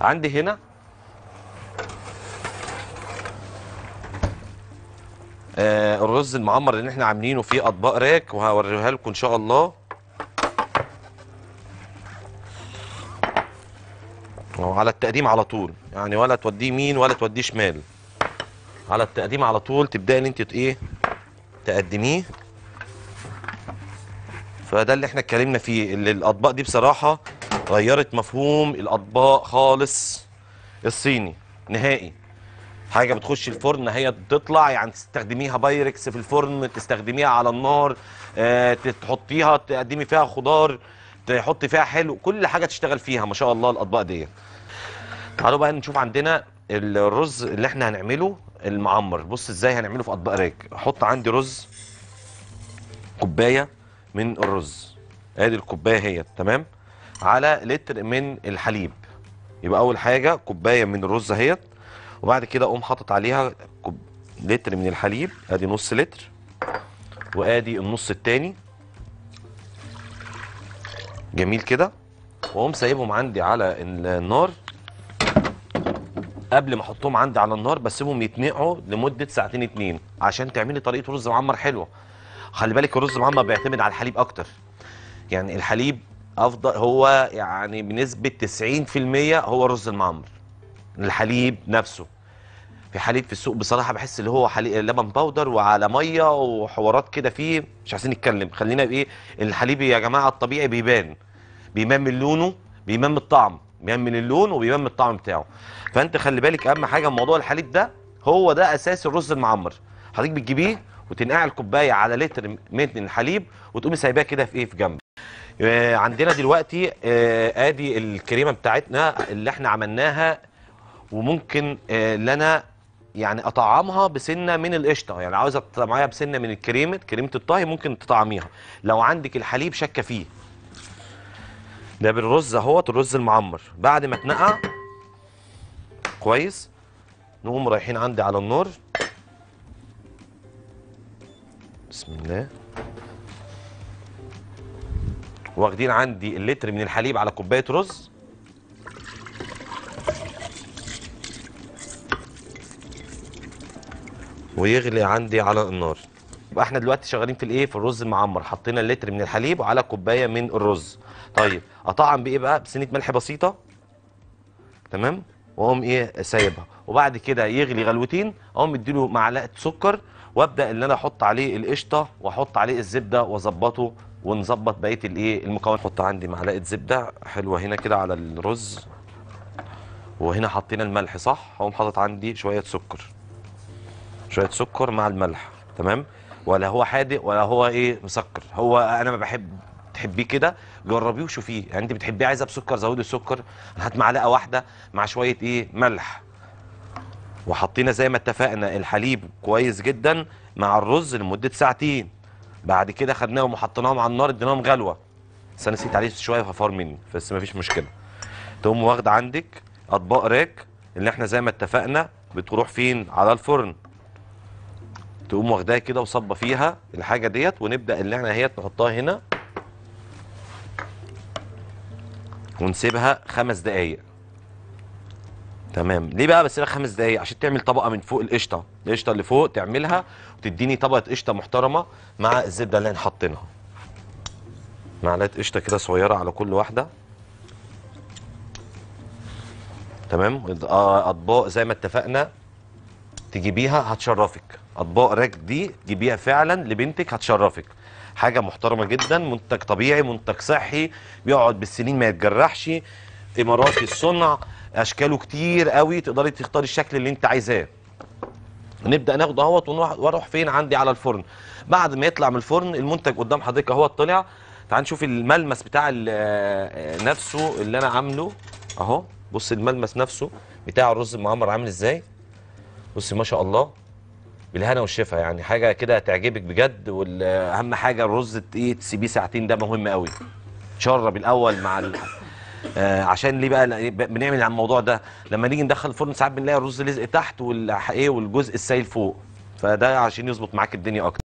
عندي هنا آه الرز المعمر اللي احنا عاملينه في اطباق راك وهوريها لكم ان شاء الله على التقديم على طول يعني ولا توديه يمين ولا توديه شمال على التقديم على طول تبداي ان انت ايه تقدميه فده اللي احنا اتكلمنا فيه اللي الاطباق دي بصراحه غيرت مفهوم الاطباق خالص الصيني نهائي حاجه بتخش الفرن هي بتطلع يعني تستخدميها بايركس في الفرن تستخدميها على النار آه، تحطيها تقدمي فيها خضار تحطي فيها حلو كل حاجه تشتغل فيها ما شاء الله الاطباق دي تعالوا بقى نشوف عندنا الرز اللي احنا هنعمله المعمر بص ازاي هنعمله في اطباق راك احط عندي رز كوبايه من الرز ادي الكوبايه اهيت تمام على لتر من الحليب يبقى اول حاجه كوبايه من الرز اهيت وبعد كده اقوم حاطط عليها كوب... لتر من الحليب ادي نص لتر وادي النص الثاني جميل كده واقوم سايبهم عندي على النار قبل ما احطهم عندي على النار بسيبهم يتنقعوا لمده ساعتين اتنين عشان تعملي طريقه رز معمر حلوه خلي بالك الرز معمر بيعتمد على الحليب اكتر يعني الحليب افضل هو يعني بنسبه 90% هو رز المعمر الحليب نفسه في حليب في السوق بصراحه بحس اللي هو حليب لبن باودر وعلى ميه وحوارات كده فيه مش عايزين نتكلم خلينا بايه الحليب يا جماعه الطبيعي بيبان بيبان من لونه بيبان من الطعم بيبان من اللون وبيبان من الطعم بتاعه فانت خلي بالك اهم حاجه موضوع الحليب ده هو ده اساس الرز المعمر حضرتك بتجيبيه وتنقع الكوبايه على لتر من الحليب وتقومي سايباه كده في ايه في جنب آه، عندنا دلوقتي آه، ادي الكريمه بتاعتنا اللي احنا عملناها وممكن آه، لنا يعني اطعمها بسنه من القشطه يعني عاوزه تطعميها بسنه من الكريمه كريمه الطهي ممكن تطعميها لو عندك الحليب شكه فيه ده بالرز اهوت الرز المعمر بعد ما اتنقع كويس نقوم رايحين عندي على النار بسم الله واخدين عندي اللتر من الحليب على كوبايه رز ويغلي عندي على النار يبقى احنا دلوقتي شغالين في الايه في الرز المعمر حطينا اللتر من الحليب على كوبايه من الرز طيب اطعم بايه بقى بسنه ملح بسيطه تمام واقوم ايه سايبها وبعد كده يغلي غلوتين اقوم مديله معلقه سكر وابدا ان انا احط عليه القشطه واحط عليه الزبده واظبطه ونظبط بقيه الايه المكونات نحط عندي معلقه زبده حلوه هنا كده على الرز وهنا حطينا الملح صح هقوم حاطط عندي شويه سكر شويه سكر مع الملح تمام ولا هو حادق ولا هو ايه مسكر هو انا ما بحب تحبيه كده جربيه وشوفيه يعني انت بتحبيه عايزه بسكر زودي السكر هات معلقه واحده مع شويه ايه ملح وحطينا زي ما اتفقنا الحليب كويس جدا مع الرز لمده ساعتين بعد كده خدناهم وحطيناهم على النار اديناهم غلوه بس انا نسيت عليه شويه ففار مني بس مفيش مشكله تقوم واخد عندك اطباق راك اللي احنا زي ما اتفقنا بتروح فين على الفرن تقوم واخداها كده وصبه فيها الحاجه ديت ونبدا اللي احنا اهيت نحطها هنا ونسيبها خمس دقايق تمام ليه بقى بس لك خمس دقايق عشان تعمل طبقه من فوق القشطه القشطه اللي فوق تعملها وتديني طبقه قشطه محترمه مع الزبده اللي هنحطينها معلقه قشطه كده صغيره على كل واحده تمام آه، اطباق زي ما اتفقنا تجيبيها هتشرفك اطباق راك دي تجيبيها فعلا لبنتك هتشرفك حاجه محترمه جدا منتج طبيعي منتج صحي بيقعد بالسنين ما يتجرحش اماراتي الصنع اشكاله كتير قوي تقدري تختاري الشكل اللي انت عايزاه نبدا ناخد اهوت واروح فين عندي على الفرن بعد ما يطلع من الفرن المنتج قدام حضرتك اهوت طلع تعال نشوف الملمس بتاع آه، نفسه اللي انا عامله اهو بص الملمس نفسه بتاع الرز المعمر عامل ازاي بص ما شاء الله بالهنا والشفا يعني حاجه كده هتعجبك بجد واهم حاجه الرز ايه تسيبيه ساعتين ده مهم قوي شرب الاول مع آه عشان ليه بقى بنعمل على الموضوع ده لما نيجي ندخل الفرن ساعات بنلاقي الرز لزق تحت والايه والجزء السايل فوق فده عشان يظبط معاك الدنيا اكتر